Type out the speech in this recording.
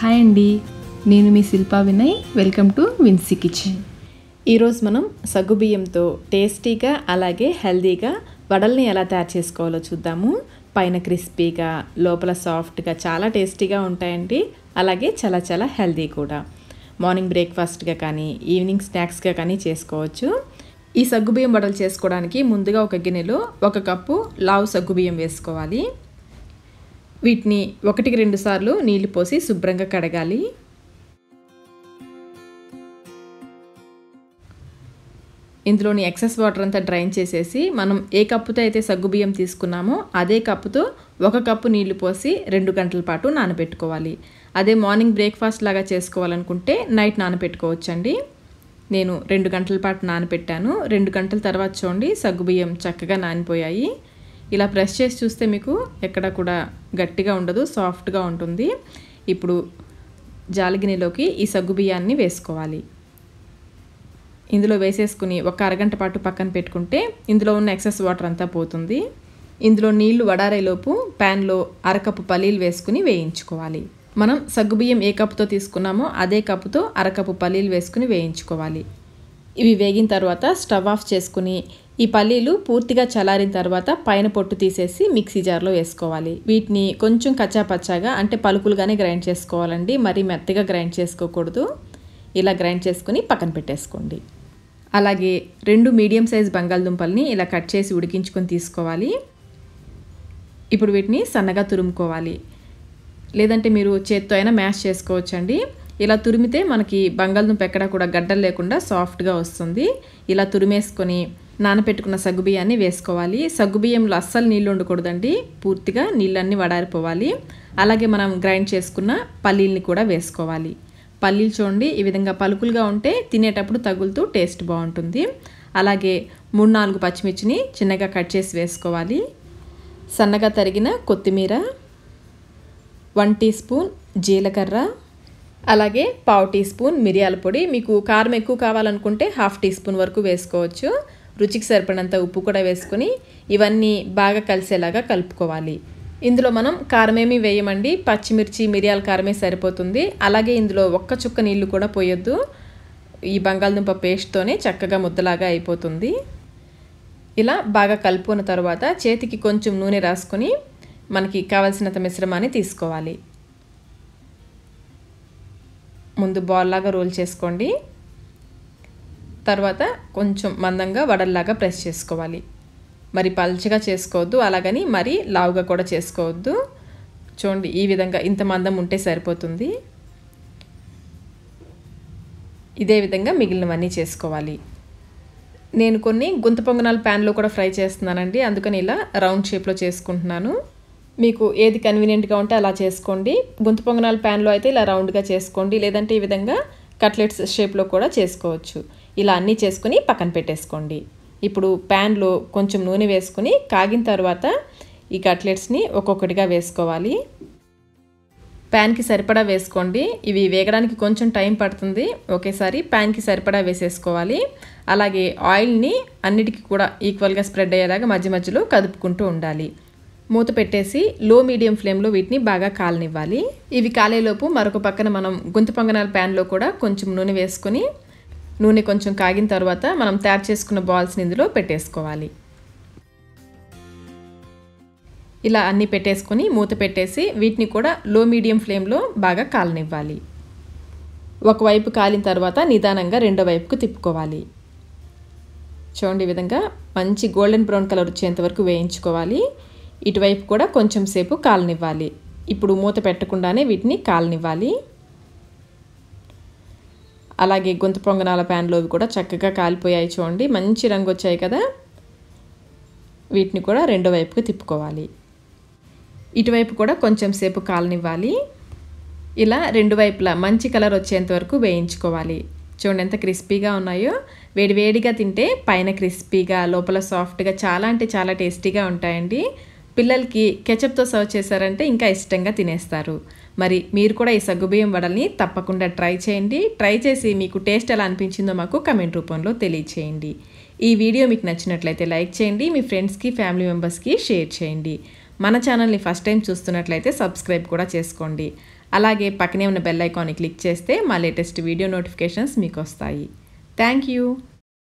hi అండి నేను మీ Shilpa Vinay welcome to Vincy kitchen ఈరోజు మనం సగ్గుబియ్యంతో టేస్టీగా అలాగే హెల్దీగా వడల్ని ఎలా తయారు చేసుకోవాలో చూద్దాము పైన క్రిస్పీగా లోపల సాఫ్ట్గా చాలా టేస్టీగా ఉంటాయండి అలాగే చాలా చాలా హెల్దీ కూడా మార్నింగ్ బ్రేక్ఫాస్ట్గా కానీ ఈవినింగ్ స్నాక్స్గా కానీ చేసుకోవచ్చు ఈ సగ్గుబియ్యం వడలు చేసుకోవడానికి ముందుగా ఒక గిన్నెలో ఒక కప్పు లావు సగ్గుబియ్యం వేసుకోవాలి వీటిని ఒకటికి రెండు సార్లు నీళ్లు పోసి శుభ్రంగా కడగాలి ఇందులోని ఎక్సెస్ వాటర్ అంతా డ్రైన్ చేసేసి మనం ఏ కప్పుతో అయితే సగ్గుబియ్యం తీసుకున్నామో అదే కప్పుతో ఒక కప్పు నీళ్లు పోసి రెండు గంటల పాటు నానబెట్టుకోవాలి అదే మార్నింగ్ బ్రేక్ఫాస్ట్ లాగా చేసుకోవాలనుకుంటే నైట్ నానబెట్టుకోవచ్చండి నేను రెండు గంటల పాటు నానబెట్టాను రెండు గంటల తర్వాత చూడండి సగ్గుబియ్యం చక్కగా నానిపోయాయి ఇలా ప్రెస్ చేసి చూస్తే మీకు ఎక్కడ కూడా గట్టిగా ఉండదు సాఫ్ట్గా ఉంటుంది ఇప్పుడు జాలిగినిలోకి ఈ సగ్గు బియ్యాన్ని వేసుకోవాలి ఇందులో వేసేసుకుని ఒక అరగంట పాటు పక్కన పెట్టుకుంటే ఇందులో ఉన్న ఎక్సెస్ వాటర్ అంతా పోతుంది ఇందులో నీళ్లు వడారేలోపు ప్యాన్లో అరకప్పు పల్లీలు వేసుకుని వేయించుకోవాలి మనం సగ్గుబియ్యం ఏ కప్పుతో తీసుకున్నామో అదే కప్పుతో అరకప్పు పల్లీలు వేసుకుని వేయించుకోవాలి ఇవి వేగిన తర్వాత స్టవ్ ఆఫ్ చేసుకుని ఈ పల్లీలు పూర్తిగా చల్లారిన తర్వాత పైన పొట్టు తీసేసి మిక్సీ జార్లో వేసుకోవాలి వీటిని కొంచెం కచ్చాపచ్చాగా అంటే పలుకులుగానే గ్రైండ్ చేసుకోవాలండి మరీ మెత్తగా గ్రైండ్ చేసుకోకూడదు ఇలా గ్రైండ్ చేసుకుని పక్కన పెట్టేసుకోండి అలాగే రెండు మీడియం సైజ్ బంగాళదుంపల్ని ఇలా కట్ చేసి ఉడికించుకొని తీసుకోవాలి ఇప్పుడు వీటిని సన్నగా తురుముకోవాలి లేదంటే మీరు చేత్తో అయినా మ్యాష్ చేసుకోవచ్చండి ఇలా తురిమితే మనకి బంగాళదుంప ఎక్కడా కూడా గడ్డలు లేకుండా సాఫ్ట్గా వస్తుంది ఇలా తురిమేసుకొని నానపెట్టుకున్న సగ్గుబియ్యాన్ని వేసుకోవాలి సగ్గుబియ్యంలో అస్సలు నీళ్ళు ఉండకూడదండి పూర్తిగా నీళ్ళన్నీ వడారిపోవాలి అలాగే మనం గ్రైండ్ చేసుకున్న పల్లీల్ని కూడా వేసుకోవాలి పల్లీలు చూడండి ఈ విధంగా పలుకులుగా ఉంటే తినేటప్పుడు తగులుతూ టేస్ట్ బాగుంటుంది అలాగే మూడు నాలుగు పచ్చిమిర్చిని చిన్నగా కట్ చేసి వేసుకోవాలి సన్నగా తరిగిన కొత్తిమీర వన్ టీ స్పూన్ జీలకర్ర అలాగే పావు టీ స్పూన్ మిరియాల పొడి మీకు కారం ఎక్కువ కావాలనుకుంటే హాఫ్ టీ స్పూన్ వరకు వేసుకోవచ్చు రుచికి సరిపడినంత ఉప్పు కూడా వేసుకొని ఇవన్నీ బాగా కలిసేలాగా కలుపుకోవాలి ఇందులో మనం కారమేమి వేయమండి పచ్చిమిర్చి మిరియాల కారమే సరిపోతుంది అలాగే ఇందులో ఒక్క చుక్క నీళ్లు కూడా పోయొద్దు ఈ బంగాళదుంప పేస్ట్తోనే చక్కగా ముద్దలాగా అయిపోతుంది ఇలా బాగా కలుపుకున్న తర్వాత చేతికి కొంచెం నూనె రాసుకొని మనకి కావలసినంత మిశ్రమాన్ని తీసుకోవాలి ముందు బాల్ లాగా రోల్ చేసుకోండి తర్వాత కొంచెం మందంగా వడల్లాగా ప్రెస్ చేసుకోవాలి మరి పల్చగా చేసుకోవద్దు అలాగని మరి లావుగా కూడా చేసుకోవద్దు చూడండి ఈ విధంగా ఇంత మందం ఉంటే సరిపోతుంది ఇదే విధంగా మిగిలినవన్నీ చేసుకోవాలి నేను కొన్ని గుంత పొంగనాలు ప్యాన్లో కూడా ఫ్రై చేస్తున్నానండి అందుకని ఇలా రౌండ్ షేప్లో చేసుకుంటున్నాను మీకు ఏది కన్వీనియంట్గా ఉంటే అలా చేసుకోండి గుంత పొంగనాలు ప్యాన్లో అయితే ఇలా రౌండ్గా చేసుకోండి లేదంటే ఈ విధంగా కట్లెట్స్ షేప్లో కూడా చేసుకోవచ్చు ఇలా అన్నీ చేసుకుని పక్కన పెట్టేసుకోండి ఇప్పుడు ప్యాన్లో కొంచెం నూనె వేసుకుని కాగిన తర్వాత ఈ కట్లెట్స్ని ఒక్కొక్కటిగా వేసుకోవాలి ప్యాన్కి సరిపడా వేసుకోండి ఇవి వేగడానికి కొంచెం టైం పడుతుంది ఒకేసారి ప్యాన్కి సరిపడా వేసేసుకోవాలి అలాగే ఆయిల్ని అన్నిటికీ కూడా ఈక్వల్గా స్ప్రెడ్ అయ్యేలాగా మధ్య మధ్యలో కదుపుకుంటూ ఉండాలి మూత పెట్టేసి లో మీడియం ఫ్లేమ్లో వీటిని బాగా కాలనివ్వాలి ఇవి కాలేలోపు మరొక పక్కన మనం గుంత పొంగనాల ప్యాన్లో కూడా కొంచెం నూనె వేసుకొని నూనె కొంచెం కాగిన తర్వాత మనం తయారు చేసుకున్న బాల్స్ని ఇందులో పెట్టేసుకోవాలి ఇలా అన్ని పెట్టేసుకొని మూత పెట్టేసి వీటిని కూడా లో మీడియం ఫ్లేమ్లో బాగా కాలనివ్వాలి ఒకవైపు కాలిన తర్వాత నిదానంగా రెండో వైపుకు తిప్పుకోవాలి చూడండి ఈ విధంగా మంచి గోల్డెన్ బ్రౌన్ కలర్ వచ్చేంత వరకు వేయించుకోవాలి ఇటువైపు కూడా కొంచెం సేపు కాలనివ్వాలి ఇప్పుడు మూత పెట్టకుండానే వీటిని కాలనివ్వాలి అలాగే గొంతు పొంగనాల ప్యాన్లో కూడా చక్కగా కాలిపోయాయి చూడండి మంచి రంగు వచ్చాయి కదా వీటిని కూడా రెండో వైపుకి తిప్పుకోవాలి ఇటువైపు కూడా కొంచెం సేపు కాలనివ్వాలి ఇలా రెండు వైపులా మంచి కలర్ వచ్చేంత వరకు వేయించుకోవాలి చూడండి ఎంత క్రిస్పీగా ఉన్నాయో వేడివేడిగా తింటే పైన క్రిస్పీగా లోపల సాఫ్ట్గా చాలా అంటే చాలా టేస్టీగా ఉంటాయండి పిల్లలకి కెచప్తో సర్వ్ చేశారంటే ఇంకా ఇష్టంగా తినేస్తారు మరి మీరు కూడా ఈ సగ్గుబియ్యం వడల్ని తప్పకుండా ట్రై చేయండి ట్రై చేసి మీకు టేస్ట్ ఎలా అనిపించిందో మాకు కమెంట్ రూపంలో తెలియచేయండి ఈ వీడియో మీకు నచ్చినట్లయితే లైక్ చేయండి మీ ఫ్రెండ్స్కి ఫ్యామిలీ మెంబర్స్కి షేర్ చేయండి మన ఛానల్ని ఫస్ట్ టైం చూస్తున్నట్లయితే సబ్స్క్రైబ్ కూడా చేసుకోండి అలాగే పక్కనే ఉన్న బెల్ ఐకాన్ని క్లిక్ చేస్తే మా లేటెస్ట్ వీడియో నోటిఫికేషన్స్ మీకు వస్తాయి థ్యాంక్ యూ